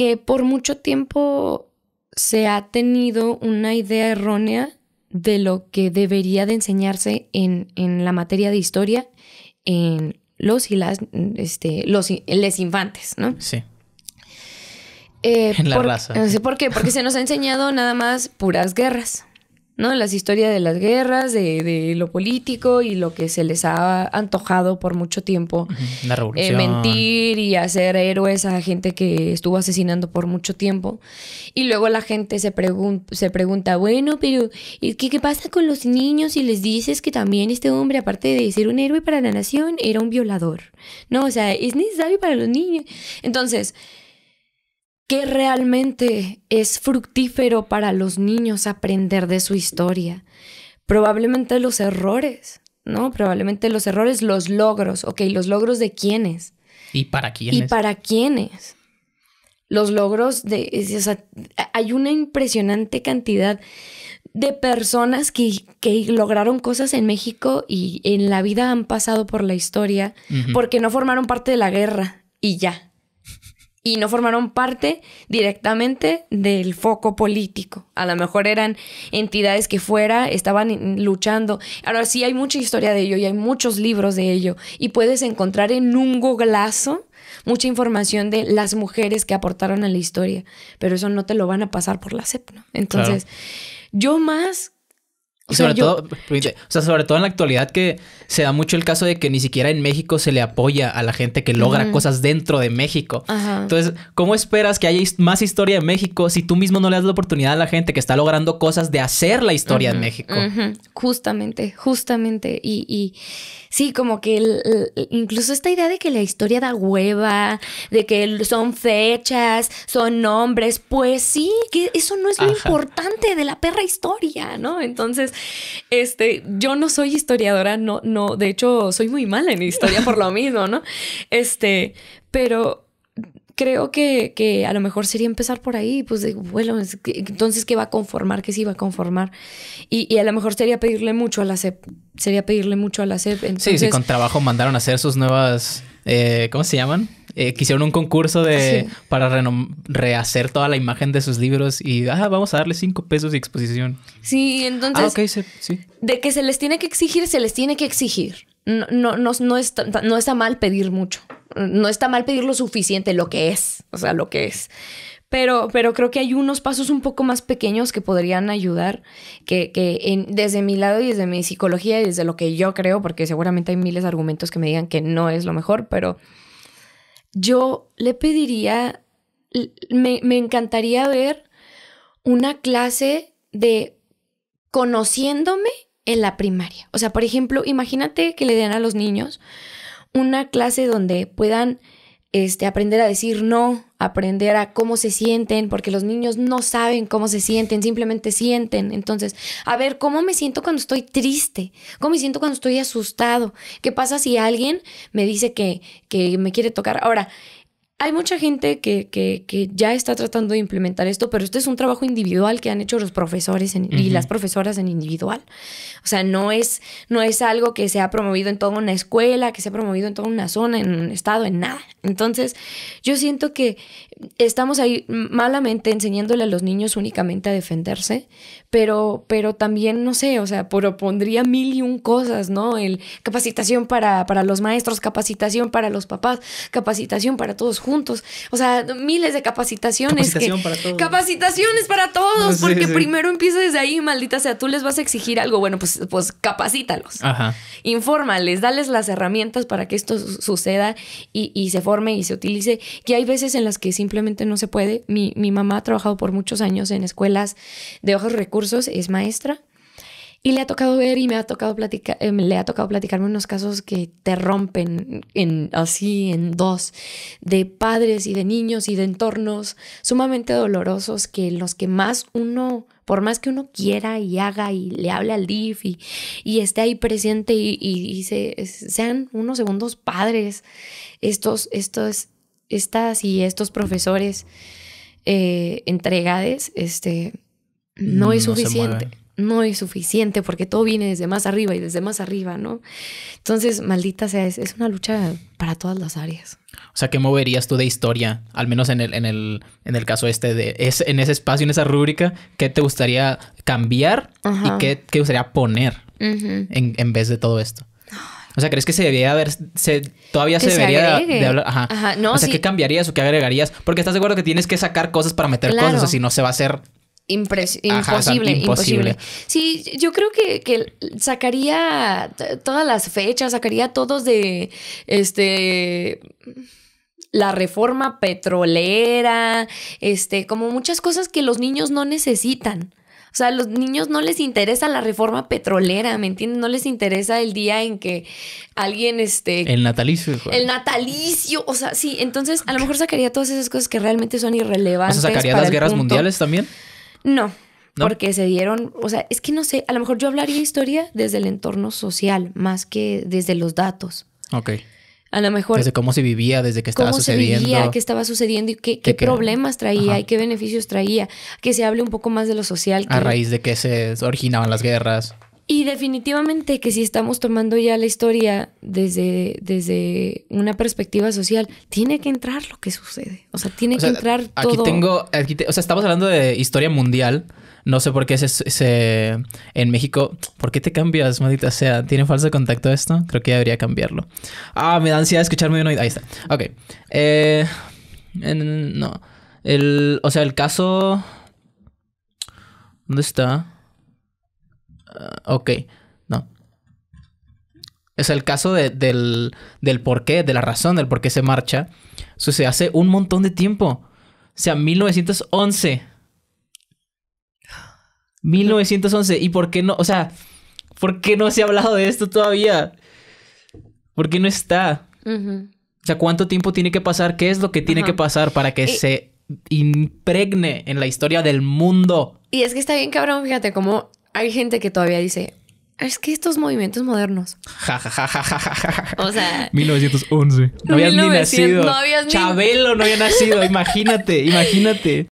que por mucho tiempo se ha tenido una idea errónea de lo que debería de enseñarse en, la materia de historia en los y las, este, los, les infantes, ¿no? Sí. Eh, en la raza. No sé por qué, porque se nos ha enseñado nada más puras guerras. ¿no? Las historias de las guerras, de, lo político y lo que se les ha antojado por mucho tiempo. La eh, mentir y hacer héroes a gente que estuvo asesinando por mucho tiempo. Y luego la gente se, se pregunta, bueno, pero ¿qué, ¿qué pasa con los niños si les dices que también este hombre, aparte de ser un héroe para la nación, era un violador? No, o sea, es necesario para los niños. Entonces, qué realmente es fructífero para los niños aprender de su historia. Probablemente los errores, ¿no? Probablemente los errores, los logros. Ok, los logros de quiénes. ¿Y para quiénes? ¿Y para quiénes? Los logros de... hay una impresionante cantidad de personas que, lograron cosas en México y en la vida han pasado por la historia porque no formaron parte de la guerra y ya y no formaron parte directamente del foco político. A lo mejor eran entidades que fuera estaban luchando. Ahora sí hay mucha historia de ello y hay muchos libros de ello y puedes encontrar en un goglazo mucha información de las mujeres que aportaron a la historia, pero eso no te lo van a pasar por la SEP, ¿no? Entonces, yo más y sobre todo, o sea, sobre todo en la actualidad que se da mucho el caso de que ni siquiera en México se le apoya a la gente que logra cosas dentro de México. Entonces, ¿cómo esperas que haya más historia en México si tú mismo no le das la oportunidad a la gente que está logrando cosas de hacer la historia en México? Justamente, justamente. y Sí, como que incluso esta idea de que la historia da hueva, de que son fechas, son nombres, pues sí, que eso no es lo importante de la perra historia, ¿no? Entonces, este, yo no soy historiadora, no, no, de hecho, soy muy mala en historia por lo mismo, ¿no? Este, pero creo que, a lo mejor sería empezar por ahí, pues de, bueno, es que, entonces qué va a conformar, qué sí va a conformar. Y, y, a lo mejor sería pedirle mucho a la CEP, sería pedirle mucho a la CEP. sí, sí, con trabajo mandaron a hacer sus nuevas, eh, ¿cómo se llaman? Eh, un concurso de ah, para rehacer toda la imagen de sus libros y ah, vamos a darle cinco pesos de exposición. Sí, entonces. Ah, de que se les tiene que exigir, se les tiene que exigir no, no, está, mal pedir mucho. No está mal pedir lo suficiente, lo que es, o sea, lo que es. Pero, pero creo que hay unos pasos un poco más pequeños que podrían ayudar, que, desde mi lado y desde mi psicología y desde lo que yo creo, porque seguramente hay miles de argumentos que me digan que no es lo mejor, pero yo le pediría, me, me encantaría ver una clase de conociéndome en la primaria. O sea, por ejemplo, imagínate que le den a los niños una clase donde puedan este, aprender a decir no, aprender a cómo se sienten, porque los niños no saben cómo se sienten, simplemente sienten. Entonces, a ver, ¿cómo me siento cuando estoy triste? ¿Cómo me siento cuando estoy asustado? ¿Qué pasa si alguien me dice que, que me quiere tocar? Ahora, hay mucha gente que, que, que, ya está tratando de implementar esto, pero esto es un trabajo individual que han hecho los profesores y las profesoras en individual. O sea, no es, no es algo que se ha promovido en toda una escuela, que se ha promovido en toda una zona, en un estado, en nada. Entonces, yo siento que estamos ahí malamente enseñándole a los niños únicamente a defenderse, pero, pero también, no sé, o sea, propondría mil y un cosas, ¿no? El capacitación para, para los maestros, capacitación para los papás, capacitación para todos juntos juntos. O sea, miles de capacitaciones. para todos. Capacitaciones para todos, porque primero empieza desde ahí, maldita sea, tú les vas a exigir algo. Bueno, pues, pues capacítalos. Ajá. Infórmales, dales las herramientas para que esto suceda y, y, se forme y se utilice. Que hay veces en las que simplemente no se puede. Mi, mi mamá ha trabajado por muchos años en escuelas de bajos recursos, es maestra. Y le ha tocado ver y me ha tocado platicar, em, le ha tocado platicarme unos casos que te rompen en, así en dos, de padres y de niños y de entornos sumamente dolorosos que los que más uno, por más que uno quiera y haga y le hable al DIF y, esté ahí presente y, sean unos segundos padres, estos, estas y estos profesores eh, entregados entregades, este, no es suficiente no es suficiente porque todo viene desde más arriba y desde más arriba, ¿no? Entonces, maldita sea, es, una lucha para todas las áreas. O sea, ¿qué moverías tú de historia? Al menos en el, en el, en el caso este de en ese espacio, en esa rúbrica, ¿qué te gustaría cambiar y qué, te gustaría poner en, vez de todo esto? O sea, ¿crees que se debería haber, todavía se debería Ajá. No, o sea, ¿qué cambiarías o qué agregarías? Porque estás de acuerdo que tienes que sacar cosas para meter cosas, o sea, si no se va a hacer imposible, imposible, Sí, yo creo que, sacaría todas las fechas, sacaría todos de este la reforma petrolera, este, como muchas cosas que los niños no necesitan. O sea, a los niños no les interesa la reforma petrolera, ¿me entiendes? No les interesa el día en que alguien este el natalicio. El natalicio, o sea, sí, entonces a lo mejor sacaría todas esas cosas que realmente son irrelevantes. ¿O sacaría las guerras mundiales también? No, porque se dieron, o sea, es que no sé, a lo mejor yo hablaría historia desde el entorno social más que desde los datos. Ok. A lo mejor. Desde cómo se vivía, desde que estaba cómo sucediendo. Se vivía, qué estaba sucediendo y qué, problemas traía y qué beneficios traía. Que se hable un poco más de lo social. A raíz de qué se originaban las guerras. Y definitivamente que si estamos tomando ya la historia desde, desde una perspectiva social, tiene que entrar lo que sucede. O sea, tiene que entrar aquí todo. Tengo, aquí tengo... o sea, estamos hablando de historia mundial. No sé por qué es ese en México... ¿Por qué te cambias, maldita sea? ¿Tiene falso contacto esto? Creo que debería cambiarlo. Ah, me da ansiedad escucharme uno. Ahí está. Ok. Eh, no. El, o sea, el caso... ¿Dónde está? Ah, ok, no. Es el caso del, del por qué, de la razón del por qué se marcha. se hace un montón de tiempo. O sea, 1911. 1911. ¿Y por qué no? O sea, ¿por qué no se ha hablado de esto todavía? ¿Por qué no está? O sea, ¿cuánto tiempo tiene que pasar? ¿Qué es lo que tiene que pasar para que se impregne en la historia del mundo? Y es que está bien cabrón, fíjate, cómo hay gente que todavía dice, ah, es que estos movimientos modernos. Ja, O sea. 1911. No habías ni nacido. No habías Chabelo no había nacido. Imagínate, imagínate.